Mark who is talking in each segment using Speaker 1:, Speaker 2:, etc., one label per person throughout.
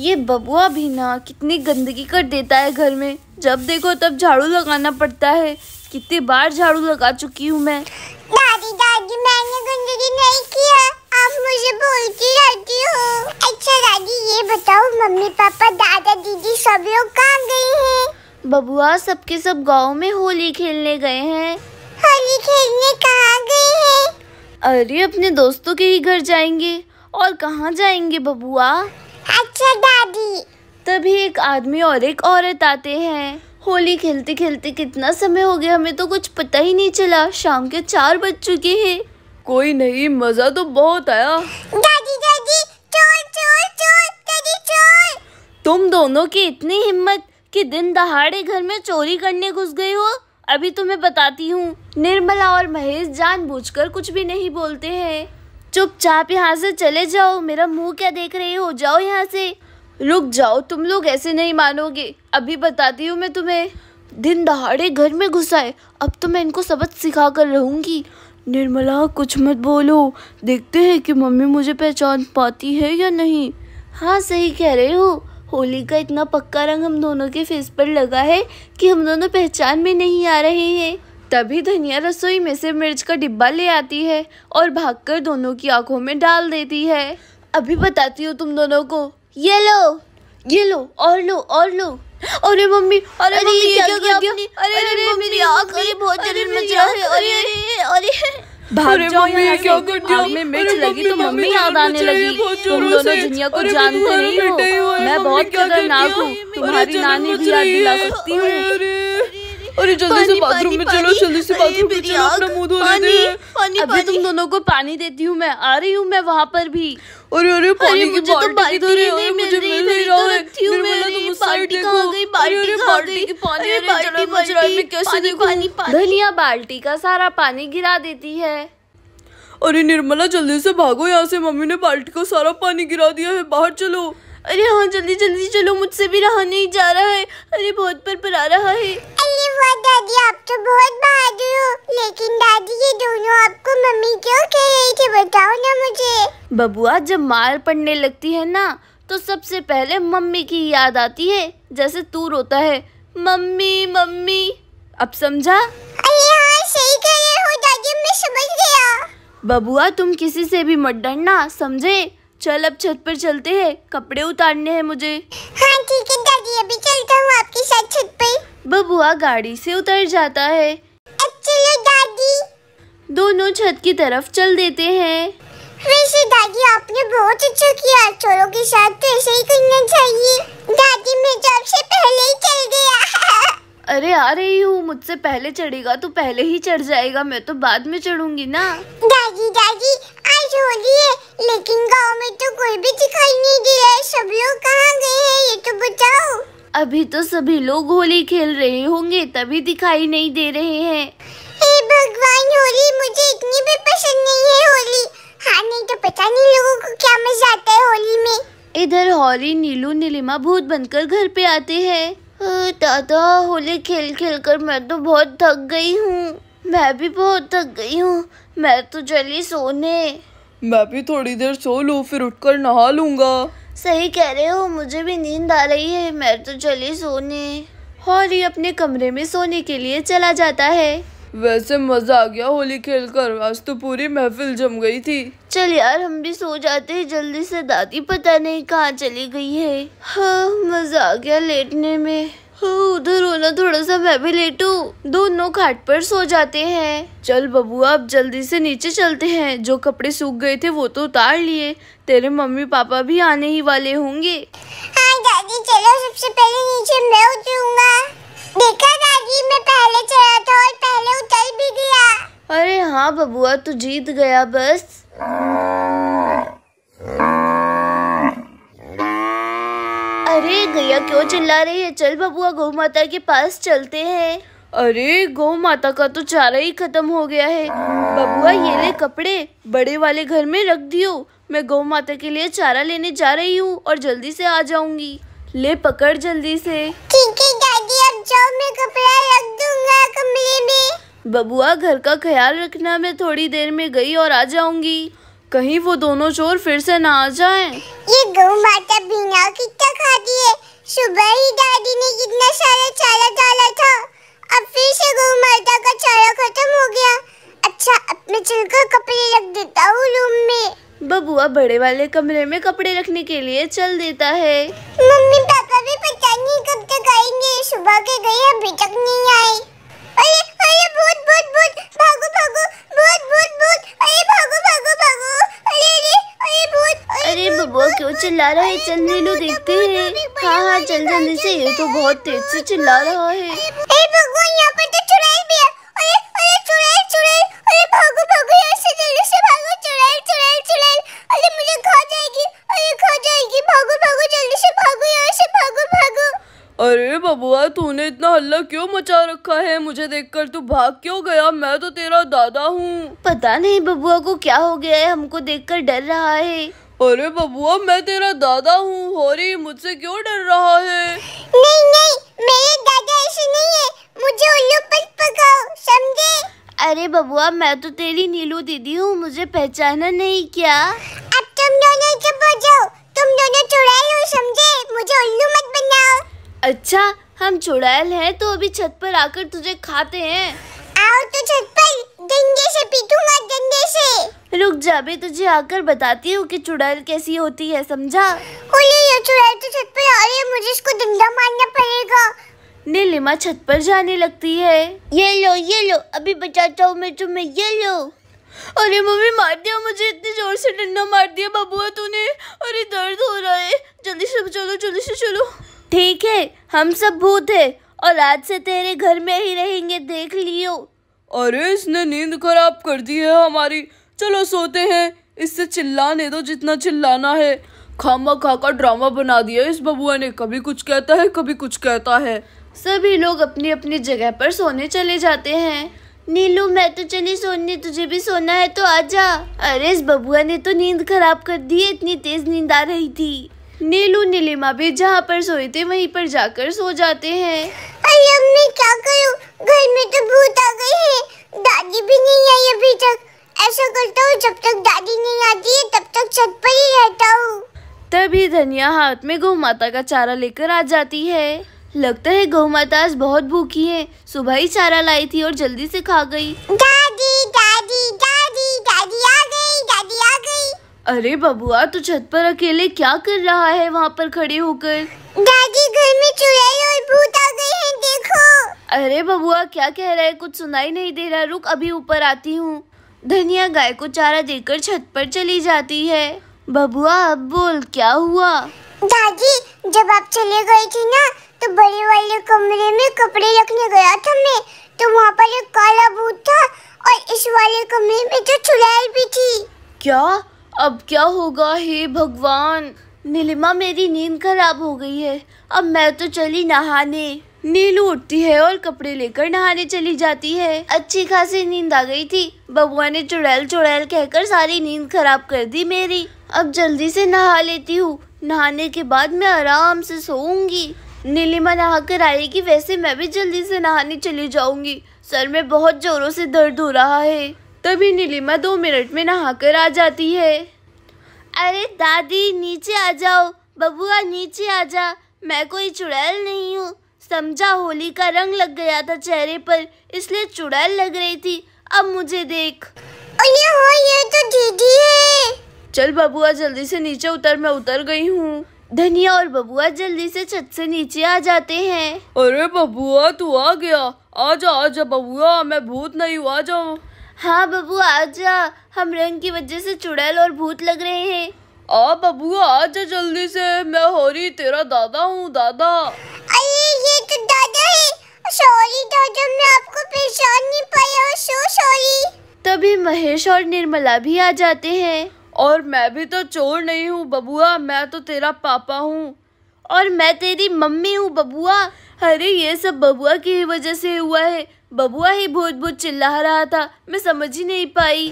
Speaker 1: ये बबुआ भी ना कितनी गंदगी कर देता है घर में जब देखो तब झाड़ू लगाना पड़ता है कितनी बार झाड़ू लगा चुकी हूँ मैं दादी
Speaker 2: दादी मैंने गंदगी नहीं किया आप मुझे बोलती रहती हो अच्छा दादी ये बताओ मम्मी पापा दादा दीदी सब लोग कहाँ गए हैं
Speaker 1: बबुआ सबके सब, सब गांव में होली खेलने गए हैं
Speaker 2: होली खेलने कहाँ गए हैं
Speaker 1: अरे अपने दोस्तों के ही घर जाएंगे और कहाँ जाएंगे बबुआ अच्छा दादी तभी एक आदमी और एक औरत आते हैं होली खेलते खेलते कितना समय हो गया हमें तो कुछ पता ही नहीं चला शाम के चार बज चुके हैं कोई नहीं मजा तो बहुत आया
Speaker 2: दादी दादी चोर चोर
Speaker 1: चोर दादी चोर तुम दोनों की इतनी हिम्मत कि दिन दहाड़े घर में चोरी करने घुस गई हो अभी तुम्हें तो बताती हूँ निर्मला और महेश जानबूझकर कुछ भी नहीं बोलते हैं चुपचाप यहाँ से चले जाओ मेरा मुंह क्या देख रहे हो जाओ यहाँ से रुक जाओ तुम लोग ऐसे नहीं मानोगे अभी बताती हूँ मैं तुम्हें दिन दहाड़े घर में घुस आए अब तो मैं इनको सबक सिखा कर रहूँगी निर्मला कुछ मत बोलो देखते हैं कि मम्मी मुझे पहचान पाती है या नहीं हाँ सही कह रहे हो होली का इतना पक्का रंग हम दोनों के फेस पर लगा है कि हम दोनों पहचान में नहीं आ रहे हैं तभी धनिया रसोई में से मिर्च का डिब्बा ले आती है और भागकर दोनों की आंखों में डाल देती है अभी बताती हूँ तुम दोनों को ये लो ये लो और लो और लो अरे मम्मी अरे, अरे मम्मी क्या कर अरे अरे मम्मी आंख मेरी बहुत जलन मच रहा है अरे अरे अरे भाग जाओ यहाँ से आग में मिर्च लगी तो मम्मी याद आने लगी तुम दोनों दुनिया को जानते नहीं हो मैं बहुत खतरनाक हूँ तुम्हारी नानी भी याद दिला सकती हूँ अरे जल्दी से बाथरूम में चलो जल्दी से बाथरूम में चलो अपना मुंह धो लेते अभी तुम दोनों को पानी देती हूँ मैं आ रही हूँ मैं वहाँ पर भी अरे अरे पानी की बाल्टी किधर है अरे मुझे मिल नहीं तो रहा है निर्मला तुम साइड देखो अरे अरे बाल्टी की पानी अरे बाल्टी बच रहा है मैं कैसे देखो धनिया बाल्टी का सारा पानी गिरा देती है अरे निर्मला जल्दी से भागो यहाँ से मम्मी ने बाल्टी का सारा पानी गिरा दिया है बाहर चलो अरे हाँ
Speaker 2: जल्दी जल्दी चलो मुझसे भी रहा नहीं जा रहा है अरे बहुत पर पर आ रहा है दादी आप तो बहुत बहादुर हो लेकिन दादी ये दोनों आपको मम्मी क्यों कह रही थी बताओ ना मुझे
Speaker 1: बबुआ जब मार पड़ने लगती है ना तो सबसे पहले मम्मी की याद आती है जैसे तू रोता है मम्मी मम्मी अब समझा अरे हाँ सही कह रहे हो दादी मैं समझ गया बबुआ तुम किसी से भी मत डरना समझे चल अब छत पर चलते हैं कपड़े उतारने हैं मुझे हाँ। ठीक है दादी अभी चलता हूँ आपके साथ छत पे बबुआ गाड़ी से उतर जाता है चलो दादी दोनों छत की तरफ चल देते
Speaker 2: हैं वैसे दादी आपने बहुत अच्छा किया चोरों के साथ तो ऐसे ही करना चाहिए दादी मैं जॉब तो से पहले ही चल गया अरे आ रही हूँ
Speaker 1: मुझसे पहले चढ़ेगा तो पहले ही चढ़ जाएगा मैं तो बाद में चढ़ूंगी ना दादी दादी
Speaker 2: रोज होगी है लेकिन गांव में तो कोई भी दिखाई नहीं दिया है सब लोग कहाँ गए हैं ये तो बताओ
Speaker 1: अभी तो सभी लोग होली खेल रहे होंगे तभी
Speaker 2: दिखाई नहीं दे रहे हैं हे भगवान होली मुझे इतनी भी पसंद नहीं है होली हाँ नहीं तो पता नहीं लोगों को क्या मजा आता है होली में इधर होली
Speaker 1: नीलू नीलिमा भूत बनकर घर पे आते हैं दादा होली खेल खेल कर मैं तो बहुत थक गई हूँ मैं भी बहुत थक गई हूँ मैं तो चली सोने मैं भी थोड़ी देर सो लूँ फिर उठकर नहा लूँगा सही कह रहे हो मुझे भी नींद आ रही है मैं तो चली सोने हॉली अपने कमरे में सोने के लिए चला जाता है वैसे मजा आ गया होली खेलकर आज तो पूरी महफिल जम गई थी चल यार हम भी सो जाते हैं जल्दी से दादी पता नहीं कहाँ चली गई है हाँ मजा आ गया लेटने में हम्म, उधर होना थोड़ा सा मैं भी लेटू दोनों खाट पर सो जाते हैं चल बबू अब जल्दी से नीचे चलते हैं जो कपड़े सूख गए थे वो तो उतार लिए तेरे मम्मी पापा भी आने ही वाले होंगे हाँ
Speaker 2: दादी चलो सबसे पहले नीचे मैं उतरूंगा देखा दादी मैं पहले चला था और पहले उतर भी गया
Speaker 1: अरे हाँ बबुआ तू जीत गया बस गैया क्यों चिल्ला रही है चल बबुआ गौ माता के पास चलते हैं अरे गौ माता का तो चारा ही खत्म हो गया है बबुआ ये ले कपड़े बड़े वाले घर में रख दियो मैं गौ माता के लिए चारा लेने जा रही हूँ और जल्दी से आ जाऊंगी ले पकड़ जल्दी से बबुआ घर का ख्याल रखना मैं थोड़ी देर में गई और आ जाऊंगी
Speaker 2: कहीं वो दोनों चोर फिर से ना आ जाएं। ये गौ माता बिना कितना खाती है सुबह ही दादी ने कितना सारा चारा डाला था अब फिर से गौ माता का चारा खत्म हो गया अच्छा अब मैं चलकर कपड़े रख देता हूँ रूम में
Speaker 1: बबुआ बड़े वाले कमरे में कपड़े रखने के लिए चल देता है
Speaker 2: मम्मी पापा भी पता नहीं कब तक आएंगे सुबह के गए अभी तक नहीं आए
Speaker 1: चिल्ला रहा है चल नीलू देखते हैं हाँ हाँ चल जल्दी से ये तो बहुत तेज से चिल्ला रहा है तो अरे बबुआ तूने इतना हल्ला क्यों मचा रखा है मुझे देखकर तू भाग क्यों गया मैं तो तेरा दादा हूँ पता नहीं बबुआ को क्या हो गया है हमको देखकर डर रहा है अरे बबुआ मैं तेरा दादा हूँ हॉरी मुझसे
Speaker 2: क्यों डर रहा है नहीं नहीं मेरे दादा ऐसे नहीं है मुझे उल्लू पर पकाओ समझे
Speaker 1: अरे बबुआ मैं तो तेरी नीलू दीदी हूँ मुझे पहचाना नहीं क्या अब तुम दोनों चुप हो जाओ तुम दोनों चुड़ैल हो समझे मुझे उल्लू मत बनाओ अच्छा हम चुड़ैल हैं तो अभी छत पर आकर तुझे
Speaker 2: खाते हैं आओ तो छत पर डंडे से पीटूंगा डंडे से
Speaker 1: रुक जा मैं तुझे आकर बताती हूँ कि चुड़ैल कैसी होती है समझा ओले ये चुड़ैल तो छत पर आ रही है मुझे इसको डंडा मारना पड़ेगा नीलिमा छत पर जाने लगती है ये लो ये लो अभी बचाता हूँ मैं तुम्हें ये लो अरे मम्मी मार दिया मुझे इतने जोर से डंडा मार दिया बाबुआ तूने अरे दर्द हो रहा है जल्दी से चलो जल्दी से चलो ठीक है हम सब भूत है और आज से तेरे घर में ही रहेंगे देख लियो अरे इसने नींद खराब कर दी है हमारी चलो सोते हैं इससे चिल्लाने दो जितना चिल्लाना है खामा का ड्रामा बना दिया इस बबुआ ने कभी कुछ कहता है कभी कुछ कहता है सभी लोग अपनी अपनी जगह पर सोने चले जाते हैं नीलू मैं तो चली सोने तुझे भी सोना है तो आ जा अरे इस बबुआ ने तो नींद खराब कर दी है इतनी तेज नींद आ रही थी नीलू नीलिमा भी जहाँ पर सोए थे वहीं पर जाकर सो जाते हैं
Speaker 2: तो ऐसा करता हूँ जब तक दादी नहीं आती है तब तक छत पर ही रहता हूँ
Speaker 1: तभी धनिया हाथ में गौ माता का चारा लेकर आ जाती है लगता है गौ माता आज बहुत भूखी है सुबह ही चारा लाई थी और जल्दी से खा गई दादी दादी दादी दादी आ गई दादी आ गई अरे बबुआ तू छत पर अकेले क्या कर रहा है वहाँ पर खड़े होकर दादी घर में चुड़ैल और भूत आ गए हैं देखो अरे बबुआ क्या कह रहा है कुछ सुनाई नहीं दे रहा रुक अभी ऊपर आती हूँ धनिया गाय को चारा देकर छत पर चली जाती है बबुआ अब बोल क्या हुआ दादी
Speaker 2: जब आप चले गए थे ना तो बड़े वाले कमरे में कपड़े रखने गया था मैं तो वहाँ पर एक काला भूत था और इस वाले कमरे में तो चुड़ैल भी थी
Speaker 1: क्या अब क्या होगा हे भगवान नीलिमा मेरी नींद खराब हो गई है अब मैं तो चली नहाने नीलू उठती है और कपड़े लेकर नहाने चली जाती है अच्छी खासी नींद आ गई थी बबुआ ने चुड़ैल चुड़ैल कहकर सारी नींद खराब कर दी मेरी अब जल्दी से नहा लेती हूँ नहाने के बाद मैं आराम से सोऊंगी नीलिमा नहा कर आएगी वैसे मैं भी जल्दी से नहाने चली जाऊंगी सर में बहुत जोरों से दर्द हो रहा है तभी नीलिमा दो मिनट में नहा कर आ जाती है अरे दादी नीचे आ जाओ बबुआ नीचे आ जा मैं कोई चुड़ैल नहीं हूँ समझा होली का रंग लग गया था चेहरे पर इसलिए चुड़ैल लग रही थी अब मुझे देख ये हो हाँ, ये तो दीदी है चल बबुआ जल्दी से नीचे उतर मैं उतर गई हूँ धनिया और बबुआ जल्दी से छत से नीचे आ जाते हैं अरे बबुआ तू आ गया आजा आजा बबुआ मैं भूत नहीं हुआ जाऊँ हाँ बबू आजा हम रंग की वजह से चुड़ैल और भूत लग रहे हैं आ बबू आजा जल्दी से मैं होरी तेरा दादा हूँ दादा अरे
Speaker 2: ये तो दादा है सॉरी दादा मैं आपको पहचान नहीं पाया सो सॉरी
Speaker 1: तभी महेश और निर्मला भी आ जाते हैं और मैं भी तो चोर नहीं हूँ बबुआ मैं तो तेरा पापा हूँ और मैं तेरी मम्मी हूँ बबुआ अरे ये सब बबुआ की वजह से हुआ है बबुआ ही भूत भूत चिल्ला रहा था मैं समझ ही नहीं पाई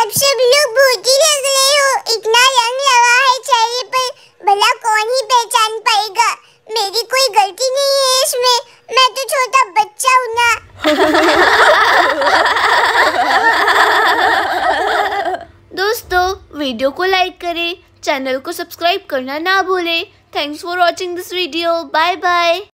Speaker 1: अब सब लोग
Speaker 2: भूत ही लग रहे हो इतना रंग लगा है चेहरे पर भला कौन ही पहचान पाएगा मेरी कोई गलती नहीं है इसमें मैं तो छोटा बच्चा हूँ ना
Speaker 1: दोस्तों वीडियो को लाइक करें चैनल को सब्सक्राइब करना ना भूलें thanks for watching this video bye bye